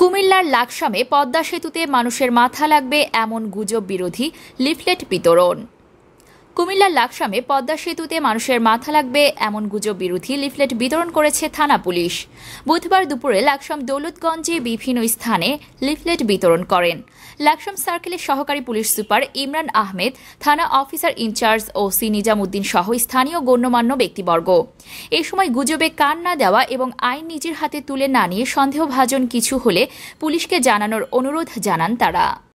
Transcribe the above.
কুমিল্লার লাকসামে পদ্মা সেতুতে মানুষের মাথা লাগবে এমন গুজব বিরোধী লিফলেট বিতরণ কুমিল্লার লাকসামে পদ্মা সেতুতে মানুষের মাথা লাগবে এমন গুজব বিরোধী লিফলেট বিতরণ করেছে থানা পুলিশ বুধবার দুপুরে লাকসাম দৌলতগঞ্জে বিভিন্ন স্থানে লিফলেট বিতরণ করেন লাকসাম সার্কেলের সহকারী পুলিশ সুপার ইমরান আহমেদ থানা officer in charge O C Nizamuddin সহ স্থানীয় গণ্যমান্য ব্যক্তিবর্গ এ সময় গুজবে কান না দেওয়া এবং আইন নিজের হাতে তুলে না নিয়ে সন্দেহভাজন কিছু হলে পুলিশকে জানানোর অনুরোধ জানান তারা